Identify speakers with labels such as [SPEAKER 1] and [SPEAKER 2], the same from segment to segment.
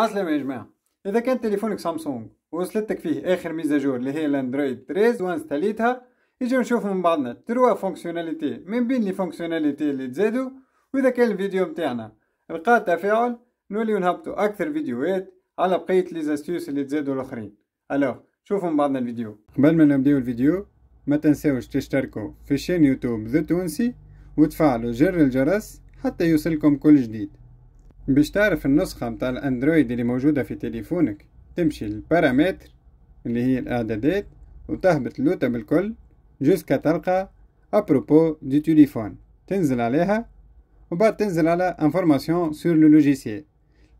[SPEAKER 1] عسلامة يا جماعة إذا كان تليفونك سامسونج وصلتك فيه آخر ميزاجور اللي هي الأندرويد 13 وانستاليتها نجي نشوف من بعضنا تروى فونكسيوناليتي من بين لي فونكسيوناليتي اللي تزادوا وإذا كان الفيديو متاعنا لقى تفاعل نوليو نهبطو أكثر فيديوهات على بقية لي زاستيوس اللي تزادوا الآخرين ألوغ شوفوا من بعضنا الفيديو قبل ما نبداو الفيديو ما تنساوش تشتركوا في الشين يوتيوب ذو تونسي وتفعلوا جر الجرس حتى يوصلكم كل جديد باش تعرف النسخة متاع الاندرويد اللي موجودة في تليفونك تمشي للبارامتر اللي هي الاعدادات وتهبط اللوتة بالكل جوسكا تلقى ابروبو دي تليفون تنزل عليها وبعد تنزل على انفورماسيون سور لو لوجيسيال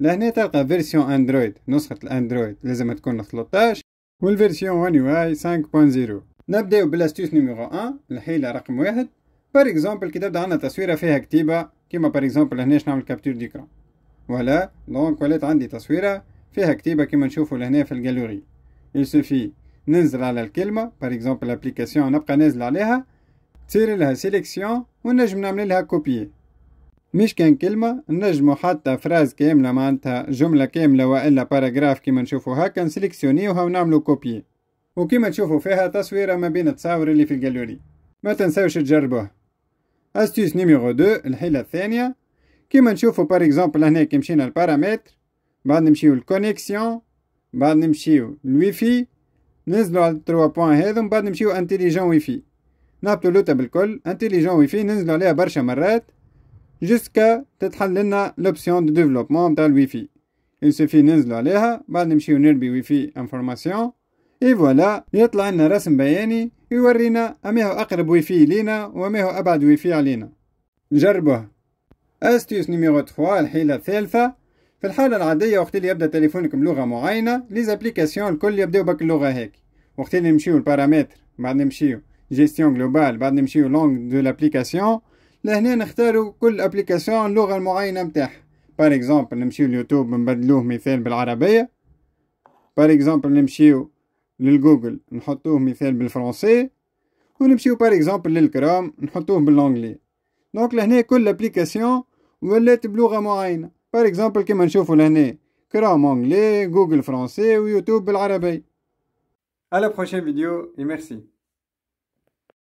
[SPEAKER 1] لهنا تلقى فيرسيون اندرويد نسخة الاندرويد لازم تكون 13 والفيرسيون ون يو اي 5.0 نبداو بالاستيوس نيميرو 1 الحيلة رقم واحد بار اكزومبل كي تبدا عندنا تصويرة فيها كتيبة كيما باغ اكزومبل هنا نعمل كابتور ديكرون ولا دونك ولات عندي تصويرة فيها كتيبة كيما نشوفوا لهنا في الجالوري. Il ننزل على الكلمة بار اكزومبل لابليكاسيون نبقى نازل عليها تصير لها سيليكسيون ونجم نعمل لها كوبي مش كان كلمة نجمو حتى فراز كاملة معناتها جملة كاملة وإلا باراجراف كيما نشوفو هاكا نسيليكسيونيوها ونعملو كوبي وكيما تشوفو فيها تصويرة ما بين التصاور اللي في الجالوري ما تنساوش تجربوها أستيس نيميرو دو الحيلة الثانية كيما نشوفو باغ اكزومبل هنا كي مشينا البارامتر بعد نمشيو الكونيكسيون بعد نمشيو لوي فاي ننزلو على التروا بوان هاذو، ومن بعد نمشيو انتيليجون واي فاي نهبطو لوتا بالكل انتيليجون واي فاي ننزلو عليها برشا مرات جسكا تتحل لنا لوبسيون دو ديفلوبمون تاع الواي فاي يسوفي ننزلو عليها بعد نمشيو نربي واي فاي انفورماسيون اي فوالا يطلع لنا رسم بياني يورينا اما هو اقرب واي فاي لينا واما هو ابعد واي فاي علينا نجربوه استيوس نيميرو 3 الحيلة الثالثة في الحالة العادية وقت اللي يبدا تليفونكم لغة معينة ليزابليكاسيون الكل يبداو بك اللغة هيك وقت اللي نمشيو البارامتر بعد نمشيو جيستيون جلوبال بعد نمشيو لونغ دو لابليكاسيون لهنا نختارو كل ابليكاسيون اللغة المعينة متاعها بار اكزومبل نمشيو اليوتيوب نبدلوه مثال بالعربية بار اكزومبل نمشيو للجوجل نحطوه مثال بالفرنسي ونمشيو بار اكزومبل للكروم نحطوه باللونجلي دونك لهنا كل ابليكاسيون ou à l'aide Par exemple, comme on voit ici, « Créer en anglais »,« Google français » ou « Youtube en arabe ». À la prochaine vidéo et merci